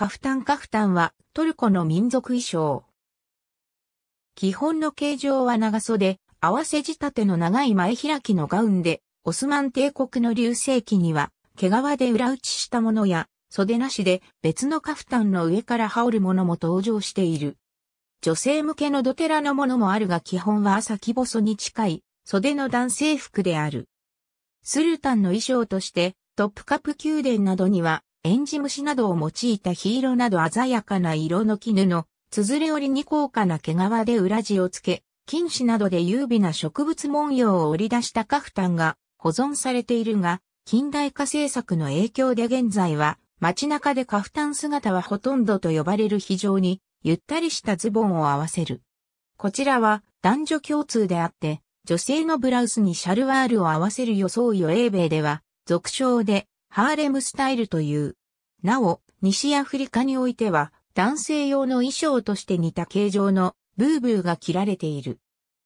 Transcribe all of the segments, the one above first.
カフタンカフタンはトルコの民族衣装。基本の形状は長袖、合わせ仕立ての長い前開きのガウンで、オスマン帝国の流星期には、毛皮で裏打ちしたものや、袖なしで別のカフタンの上から羽織るものも登場している。女性向けのドテラのものもあるが基本は木細に近い、袖の男性服である。スルタンの衣装として、トップカップ宮殿などにはエンジ虫などを用いた黄色など鮮やかな色の絹の、綴れ織りに高価な毛皮で裏地をつけ、金糸などで優美な植物文様を織り出したカフタンが保存されているが、近代化政策の影響で現在は、街中でカフタン姿はほとんどと呼ばれる非常に、ゆったりしたズボンを合わせる。こちらは男女共通であって、女性のブラウスにシャルワールを合わせる装いを英米では、俗称でハーレムスタイルという。なお、西アフリカにおいては、男性用の衣装として似た形状のブーブーが着られている。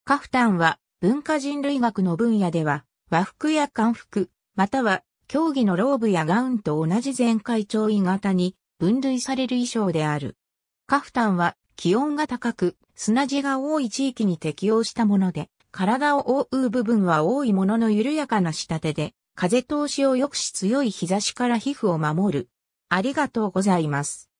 カフタンは文化人類学の分野では和服や漢服、または競技のローブやガウンと同じ全会長位型に分類される衣装である。カフタンは気温が高く砂地が多い地域に適応したもので、体を覆う部分は多いものの緩やかな仕立てで、風通しを良くし強い日差しから皮膚を守る。ありがとうございます。